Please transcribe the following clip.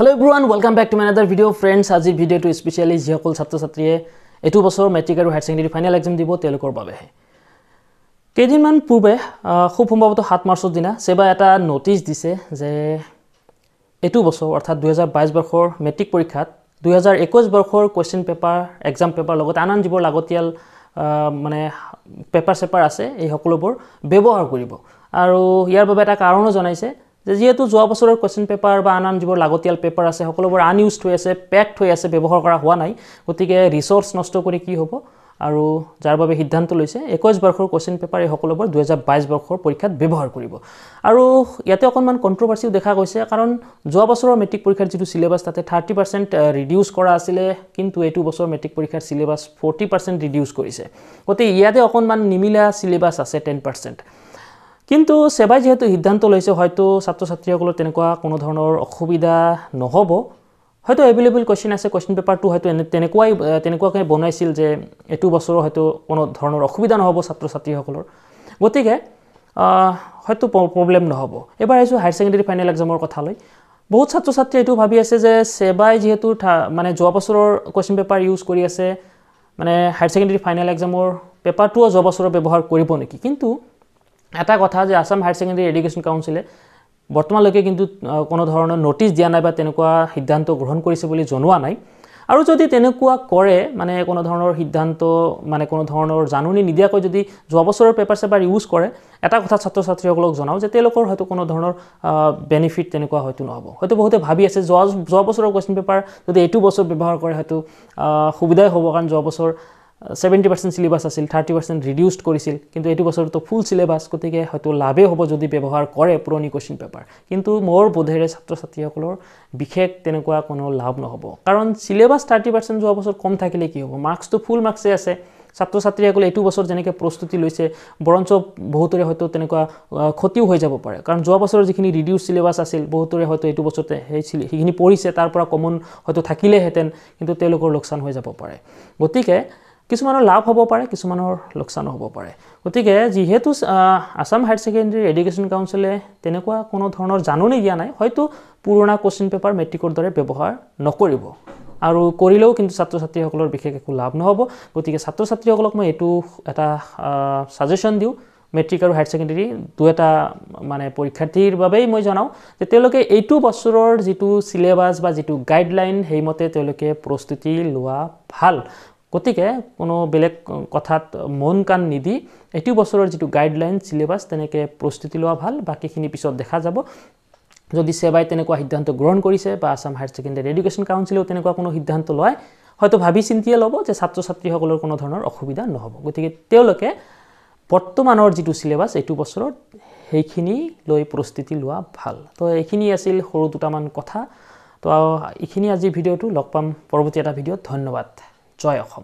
hello' ব্ৰুৱান welcome back to my other video' friends আজিৰ ভিডিঅ'টো স্পেচিয়েলি যিসকল ছাত্ৰ ছাত্ৰীয়ে এইটো বছৰ মেট্ৰিক আৰু হায়াৰ ছেকেণ্ডেৰী ফাইনেল এক্সাম দিব তেওঁলোকৰ বাবেহে কেইদিনমান পূৰ্বে খুব সম্ভৱতঃ সাত মাৰ্চৰ দিনা ছেবা এটা ন'টিছ দিছে যে এইটো বছৰ অৰ্থাৎ দুহেজাৰ বাইছ বৰ্ষৰ মেট্ৰিক পৰীক্ষাত দুহেজাৰ একৈছ বৰ্ষৰ কুৱেশ্যন পেপাৰ এক্সাম পেপাৰ লগতে আন আন যিবোৰ লাগতিয়াল মানে পেপাৰ চেপাৰ আছে এই সকলোবোৰ ব্যৱহাৰ কৰিব আৰু ইয়াৰ বাবে এটা কাৰণো জনাইছে যে যিহেতু যোৱা বছৰৰ কুৱেশ্যন পেপাৰ বা আন আন যিবোৰ লাগতিয়াল পেপাৰ আছে সকলোবোৰ আনইউজড হৈ আছে পেক্ড হৈ আছে ব্যৱহাৰ কৰা হোৱা নাই গতিকে ৰিচোৰ্চ নষ্ট কৰি কি হ'ব আৰু যাৰ বাবে সিদ্ধান্ত লৈছে একৈছ বৰ্ষৰ কুৱেশ্যন পেপাৰ এই সকলোবোৰ দুহেজাৰ বাইছ বৰ্ষৰ পৰীক্ষাত ব্যৱহাৰ কৰিব আৰু ইয়াতে অকণমান কণ্ট্ৰভাৰ্চিও দেখা গৈছে কাৰণ যোৱা বছৰৰ মেট্ৰিক পৰীক্ষাৰ যিটো চিলেবাছ তাতে থাৰ্টি পাৰ্চেণ্ট ৰিডিউচ কৰা আছিলে কিন্তু এইটো বছৰ মেট্ৰিক পৰীক্ষাৰ চিলেবাছ ফৰ্টি পাৰ্চেণ্ট ৰিডিউচ কৰিছে গতিকে ইয়াতে অকণমান নিমিলা চিলেবাছ আছে টেন পাৰ্চেণ্ট কিন্তু সেবাই যিহেতু সিদ্ধান্ত লৈছে হয়তো ছাত্ৰ ছাত্ৰীসকলৰ তেনেকুৱা কোনো ধৰণৰ অসুবিধা নহ'ব হয়তো এভেইলেবল কুৱেশ্যন আছে কুৱেশ্যন পেপাৰটো হয়তো এনে তেনেকুৱাই তেনেকুৱাকৈ বনাইছিল যে এইটো বছৰৰ হয়তো কোনো ধৰণৰ অসুবিধা নহ'ব ছাত্ৰ ছাত্ৰীসকলৰ গতিকে হয়তো প্ৰব্লেম নহ'ব এইবাৰ আহিছোঁ হায়াৰ ছেকেণ্ডেৰী ফাইনেল এক্সামৰ কথা লৈ বহুত ছাত্ৰ ছাত্ৰীয়ে এইটো ভাবি আছে যে ছেবাই যিহেতু মানে যোৱা বছৰৰ কুৱেশ্যন পেপাৰ ইউজ কৰি আছে মানে হায়াৰ ছেকেণ্ডেৰী ফাইনেল এক্সামৰ পেপাৰটোও যোৱা বছৰৰ ব্যৱহাৰ কৰিব নেকি কিন্তু এটা কথা যে আসাম হায়াৰ ছেকেণ্ডেৰী এডুকেশ্যন কাউন্সিলে বৰ্তমানলৈকে কিন্তু কোনো ধৰণৰ ন'টিছ দিয়া নাই বা তেনেকুৱা সিদ্ধান্ত গ্ৰহণ কৰিছে বুলি জনোৱা নাই আৰু যদি তেনেকুৱা কৰে মানে কোনো ধৰণৰ সিদ্ধান্ত মানে কোনো ধৰণৰ জাননী নিদিয়াকৈ যদি যোৱা বছৰৰ পেপাৰ চেপাৰ ইউজ কৰে এটা কথা ছাত্ৰ ছাত্ৰীসকলক জনাওঁ যে তেওঁলোকৰ হয়তো কোনো ধৰণৰ বেনিফিট তেনেকুৱা হয়তো নহ'ব হয়তো বহুতে ভাবি আছে যোৱা যোৱা বছৰৰ কুৱেশ্যন পেপাৰ যদি এইটো বছৰ ব্যৱহাৰ কৰে হয়তো সুবিধাই হ'ব কাৰণ যোৱা বছৰ ছেভেণ্টি পাৰ্চেণ্ট চিলেবাছ আছিল থাৰ্টি পাৰ্চেণ্ট ৰিডিউচড কৰিছিল কিন্তু এইটো বছৰতো ফুল চিলেবাছ গতিকে হয়তো লাভেই হ'ব যদি ব্যৱহাৰ কৰে পুৰণি কুৱেশ্যন পেপাৰ কিন্তু মোৰ বোধেৰে ছাত্ৰ ছাত্ৰীসকলৰ বিশেষ তেনেকুৱা কোনো লাভ নহ'ব কাৰণ চিলেবাছ থাৰ্টি পাৰ্চেণ্ট যোৱা বছৰ কম থাকিলে কি হ'ব মাৰ্কছটো ফুল মাৰ্কছেই আছে ছাত্ৰ ছাত্ৰীসকলে এইটো বছৰ যেনেকৈ প্ৰস্তুতি লৈছে বৰঞ্চ বহুতৰে হয়তো তেনেকুৱা ক্ষতিও হৈ যাব পাৰে কাৰণ যোৱা বছৰৰ যিখিনি ৰিডিউচ চিলেবাছ আছিল বহুতৰে হয়তো এইটো বছৰতে সেই সেইখিনি পৰিছে তাৰ পৰা কমন হয়তো থাকিলেহেঁতেন কিন্তু তেওঁলোকৰ লোকচান হৈ যাব পাৰে গতিকে কিছুমানৰ লাভ হ'ব পাৰে কিছুমানৰ লোকচানো হ'ব পাৰে গতিকে যিহেতু আছাম হায়াৰ ছেকেণ্ডেৰী এডুকেশ্যন কাউঞ্চিলে তেনেকুৱা কোনো ধৰণৰ জাননি দিয়া নাই হয়তো পুৰণা কুৱেশ্যন পেপাৰ মেট্ৰিকৰ দৰে ব্যৱহাৰ নকৰিব আৰু কৰিলেও কিন্তু ছাত্ৰ ছাত্ৰীসকলৰ বিশেষ একো লাভ নহ'ব গতিকে ছাত্ৰ ছাত্ৰীসকলক মই এইটো এটা ছাজেশ্যন দিওঁ মেট্ৰিক আৰু হায়াৰ ছেকেণ্ডেৰী এটা মানে পৰীক্ষাৰ্থীৰ বাবেই মই জনাওঁ যে তেওঁলোকে এইটো বছৰৰ যিটো ছিলেবাছ বা যিটো গাইডলাইন সেইমতে তেওঁলোকে প্ৰস্তুতি লোৱা ভাল গতিকে কোনো বেলেগ কথাত মন কাণ নিদি এইটো বছৰৰ যিটো গাইডলাইন চিলেবাছ তেনেকৈ প্ৰস্তুতি লোৱা ভাল বাকীখিনি পিছত দেখা যাব যদি চেবাই তেনেকুৱা সিদ্ধান্ত গ্ৰহণ কৰিছে বা আছাম হায়াৰ ছেকেণ্ডেৰী এডুকেশ্যন কাউন্সিলেও তেনেকুৱা কোনো সিদ্ধান্ত লয় হয়তো ভাবি চিন্তিয়ে ল'ব যে ছাত্ৰ ছাত্ৰীসকলৰ কোনো ধৰণৰ অসুবিধা নহ'ব গতিকে তেওঁলোকে বৰ্তমানৰ যিটো চিলেবাছ এইটো বছৰত সেইখিনি লৈ প্ৰস্তুতি লোৱা ভাল তো এইখিনি আছিল সৰু দুটামান কথা তো এইখিনি আজি ভিডিঅ'টো লগ পাম পৰৱৰ্তী এটা ভিডিঅ'ত ধন্যবাদ 再红。